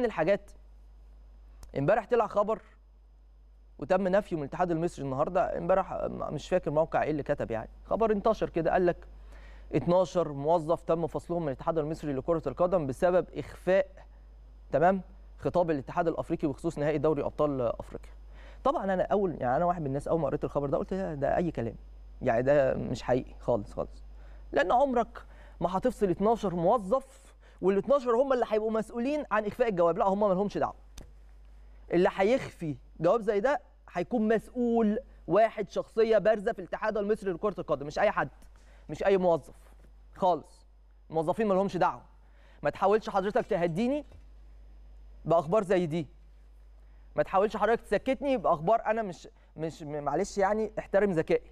من الحاجات امبارح طلع خبر وتم نفيه من الاتحاد المصري النهارده امبارح مش فاكر موقع ايه اللي كتب يعني خبر انتشر كده قال لك 12 موظف تم فصلهم من الاتحاد المصري لكره القدم بسبب اخفاء تمام خطاب الاتحاد الافريقي بخصوص نهائي دوري ابطال افريقيا طبعا انا اول يعني انا واحد من الناس اول ما قريت الخبر ده قلت ده, ده اي كلام يعني ده مش حقيقي خالص خالص لان عمرك ما هتفصل 12 موظف وال12 هم اللي هيبقوا مسؤولين عن اخفاء الجواب لا هم ما لهمش دعوه اللي هيخفي جواب زي ده هيكون مسؤول واحد شخصيه بارزه في الاتحاد المصري لكره القدم مش اي حد مش اي موظف خالص الموظفين ما لهمش دعوه ما تحاولش حضرتك تهديني باخبار زي دي ما تحاولش حضرتك تسكتني باخبار انا مش مش معلش يعني احترم ذكائي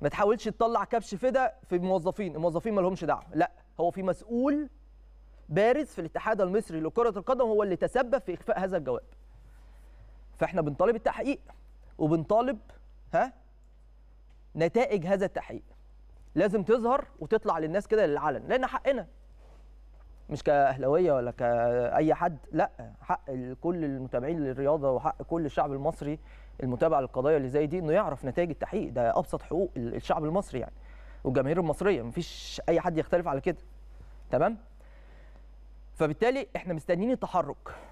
ما تحاولش تطلع كبش فدا في موظفين الموظفين ما لهمش دعوه لا هو في مسؤول بارز في الاتحاد المصري لكرة القدم هو اللي تسبب في إخفاء هذا الجواب فإحنا بنطالب التحقيق وبنطالب ها نتائج هذا التحقيق لازم تظهر وتطلع للناس كده للعلن لأن حقنا مش كأهلاوية ولا كأي حد لا حق كل المتابعين للرياضة وحق كل الشعب المصري المتابعة للقضايا اللي زي دي إنه يعرف نتائج التحقيق ده أبسط حقوق الشعب المصري يعني والجماهير المصريه مفيش اي حد يختلف على كده تمام فبالتالي احنا مستنيين التحرك